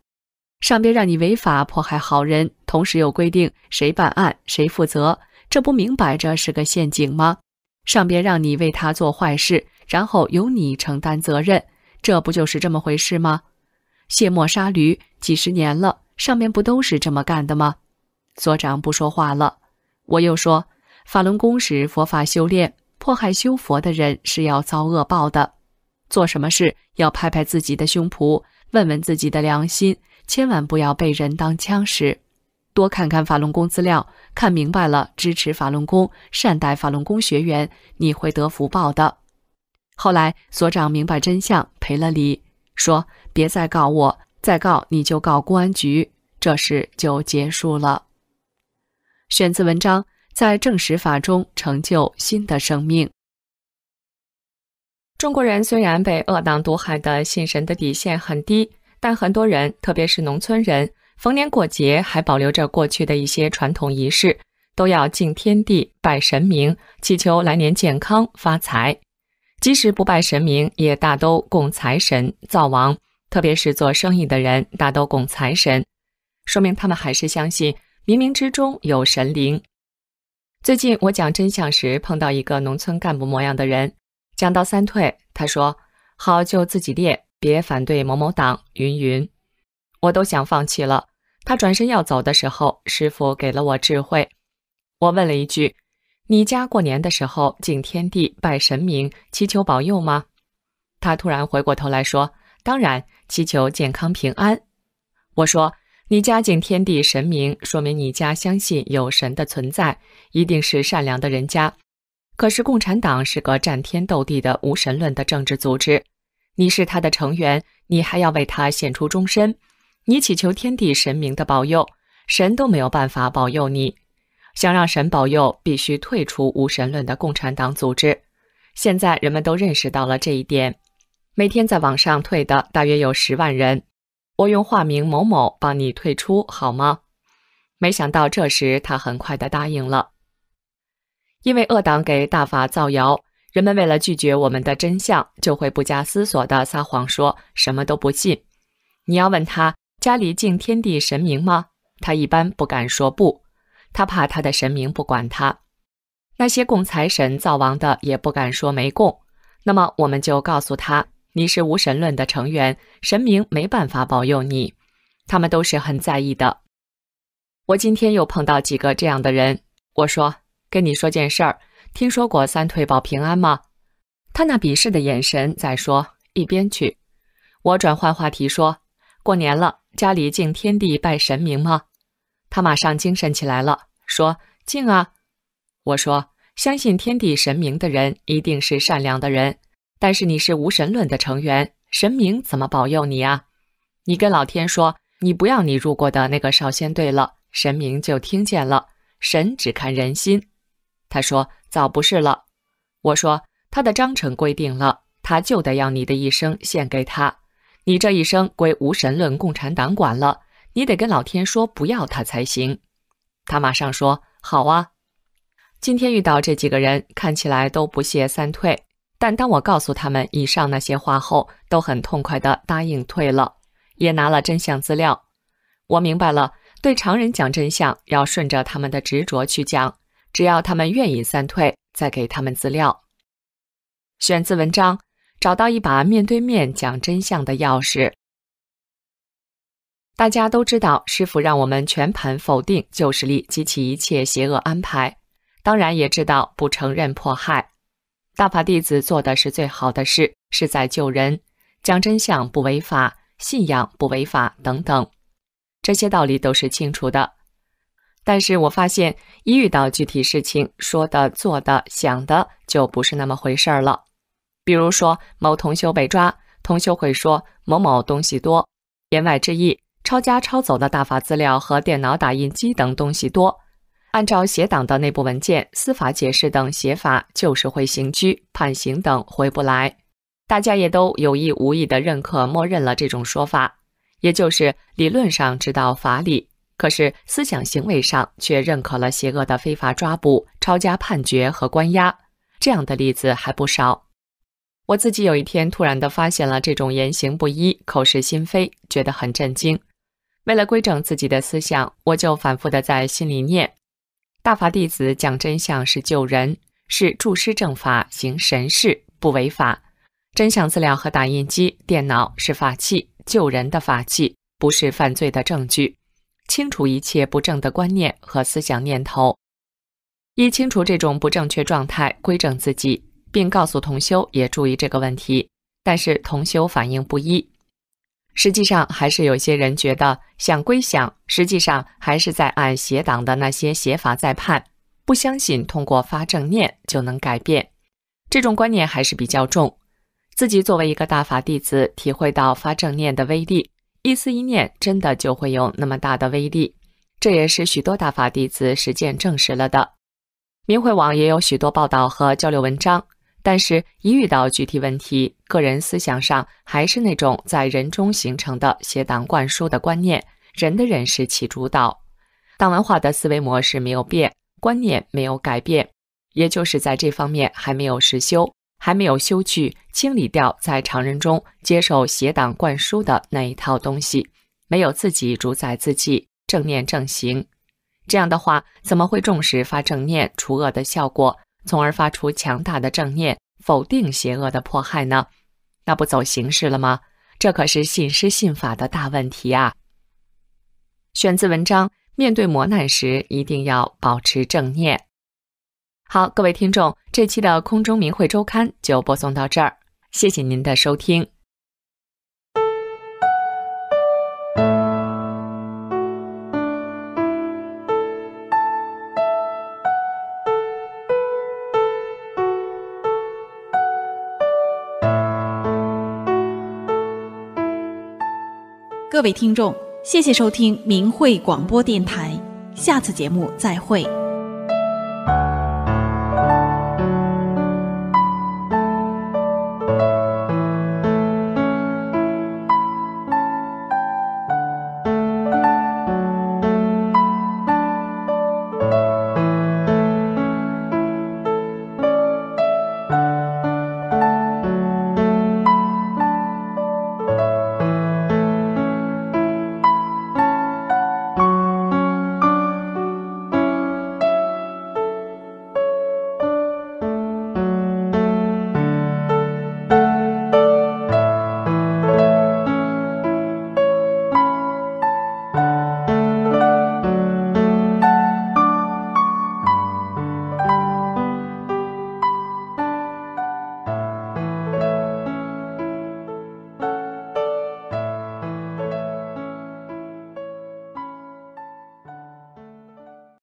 上边让你违法迫害好人，同时又规定谁办案谁负责，这不明摆着是个陷阱吗？上边让你为他做坏事，然后由你承担责任，这不就是这么回事吗？卸磨杀驴，几十年了，上面不都是这么干的吗？”所长不说话了，我又说。法轮功时佛法修炼，迫害修佛的人是要遭恶报的。做什么事要拍拍自己的胸脯，问问自己的良心，千万不要被人当枪使。多看看法轮功资料，看明白了，支持法轮功，善待法轮功学员，你会得福报的。后来所长明白真相，赔了礼，说别再告我，再告你就告公安局，这事就结束了。选自文章。在正实法中成就新的生命。中国人虽然被恶党毒害的信神的底线很低，但很多人，特别是农村人，逢年过节还保留着过去的一些传统仪式，都要敬天地、拜神明，祈求来年健康、发财。即使不拜神明，也大都供财神、灶王。特别是做生意的人，大都供财神，说明他们还是相信冥冥之中有神灵。最近我讲真相时碰到一个农村干部模样的人，讲到三退，他说好就自己列，别反对某某党，云云。我都想放弃了。他转身要走的时候，师傅给了我智慧。我问了一句：“你家过年的时候敬天地、拜神明、祈求保佑吗？”他突然回过头来说：“当然，祈求健康平安。”我说。你家敬天地神明，说明你家相信有神的存在，一定是善良的人家。可是共产党是个战天斗地的无神论的政治组织，你是他的成员，你还要为他献出终身。你祈求天地神明的保佑，神都没有办法保佑你。想让神保佑，必须退出无神论的共产党组织。现在人们都认识到了这一点，每天在网上退的大约有十万人。我用化名某某帮你退出好吗？没想到这时他很快的答应了。因为恶党给大法造谣，人们为了拒绝我们的真相，就会不加思索的撒谎说什么都不信。你要问他家里敬天地神明吗？他一般不敢说不，他怕他的神明不管他。那些供财神、灶王的也不敢说没供。那么我们就告诉他。你是无神论的成员，神明没办法保佑你，他们都是很在意的。我今天又碰到几个这样的人，我说跟你说件事儿，听说过三退保平安吗？他那鄙视的眼神，再说一边去。我转换话题说，过年了，家里敬天地拜神明吗？他马上精神起来了，说敬啊。我说相信天地神明的人一定是善良的人。但是你是无神论的成员，神明怎么保佑你啊？你跟老天说，你不要你入过的那个少先队了，神明就听见了。神只看人心，他说早不是了。我说他的章程规定了，他就得要你的一生献给他，你这一生归无神论共产党管了，你得跟老天说不要他才行。他马上说好啊，今天遇到这几个人，看起来都不屑三退。但当我告诉他们以上那些话后，都很痛快地答应退了，也拿了真相资料。我明白了，对常人讲真相，要顺着他们的执着去讲，只要他们愿意三退，再给他们资料。选自文章《找到一把面对面讲真相的钥匙》。大家都知道，师傅让我们全盘否定旧势力及其一切邪恶安排，当然也知道不承认迫害。大法弟子做的是最好的事，是在救人，讲真相不违法，信仰不违法等等，这些道理都是清楚的。但是我发现，一遇到具体事情，说的、做的、想的，就不是那么回事儿了。比如说，某同修被抓，同修会说某某东西多，言外之意，抄家抄走的大法资料和电脑、打印机等东西多。按照邪党的内部文件、司法解释等写法，就是会刑拘、判刑等回不来。大家也都有意无意的认可、默认了这种说法，也就是理论上知道法理，可是思想行为上却认可了邪恶的非法抓捕、抄家、判决和关押。这样的例子还不少。我自己有一天突然的发现了这种言行不一、口是心非，觉得很震惊。为了规整自己的思想，我就反复的在心里念。大法弟子讲真相是救人，是助师正法，行神事不违法。真相资料和打印机、电脑是法器，救人的法器，不是犯罪的证据。清除一切不正的观念和思想念头，一清除这种不正确状态，规正自己，并告诉同修也注意这个问题。但是同修反应不一。实际上还是有些人觉得想归想，实际上还是在按邪党的那些邪法在判，不相信通过发正念就能改变，这种观念还是比较重。自己作为一个大法弟子，体会到发正念的威力，一丝一念真的就会有那么大的威力，这也是许多大法弟子实践证实了的。明慧网也有许多报道和交流文章。但是，一遇到具体问题，个人思想上还是那种在人中形成的邪党灌输的观念，人的认识起主导。党文化的思维模式没有变，观念没有改变，也就是在这方面还没有实修，还没有修去清理掉在常人中接受邪党灌输的那一套东西，没有自己主宰自己，正念正行。这样的话，怎么会重视发正念除恶的效果？从而发出强大的正念，否定邪恶的迫害呢？那不走形式了吗？这可是信师信法的大问题啊！选自文章：面对磨难时，一定要保持正念。好，各位听众，这期的空中明慧周刊就播送到这儿，谢谢您的收听。各位听众，谢谢收听明慧广播电台，下次节目再会。